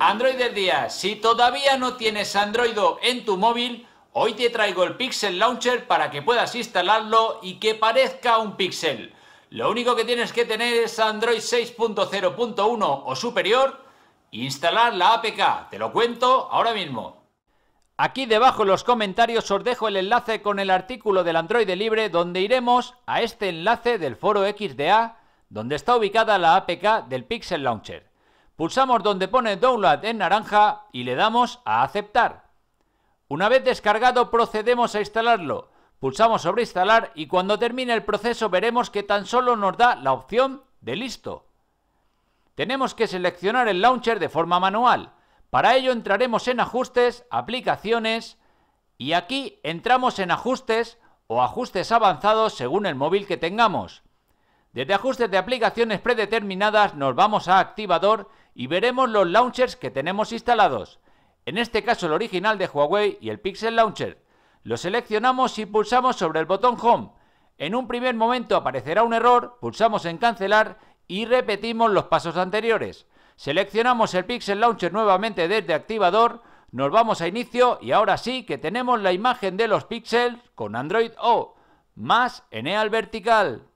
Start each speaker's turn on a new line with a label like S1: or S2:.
S1: Android del día, si todavía no tienes Android en tu móvil, hoy te traigo el Pixel Launcher para que puedas instalarlo y que parezca un Pixel. Lo único que tienes que tener es Android 6.0.1 o superior, instalar la APK, te lo cuento ahora mismo. Aquí debajo en los comentarios os dejo el enlace con el artículo del Android libre donde iremos a este enlace del foro XDA donde está ubicada la APK del Pixel Launcher. Pulsamos donde pone Download en naranja y le damos a aceptar. Una vez descargado procedemos a instalarlo. Pulsamos sobre instalar y cuando termine el proceso veremos que tan solo nos da la opción de listo. Tenemos que seleccionar el launcher de forma manual. Para ello entraremos en ajustes, aplicaciones y aquí entramos en ajustes o ajustes avanzados según el móvil que tengamos. Desde ajustes de aplicaciones predeterminadas nos vamos a activador y veremos los launchers que tenemos instalados. En este caso el original de Huawei y el Pixel Launcher. Lo seleccionamos y pulsamos sobre el botón Home. En un primer momento aparecerá un error, pulsamos en cancelar y repetimos los pasos anteriores. Seleccionamos el Pixel Launcher nuevamente desde activador, nos vamos a inicio y ahora sí que tenemos la imagen de los Pixels con Android O, más en al vertical.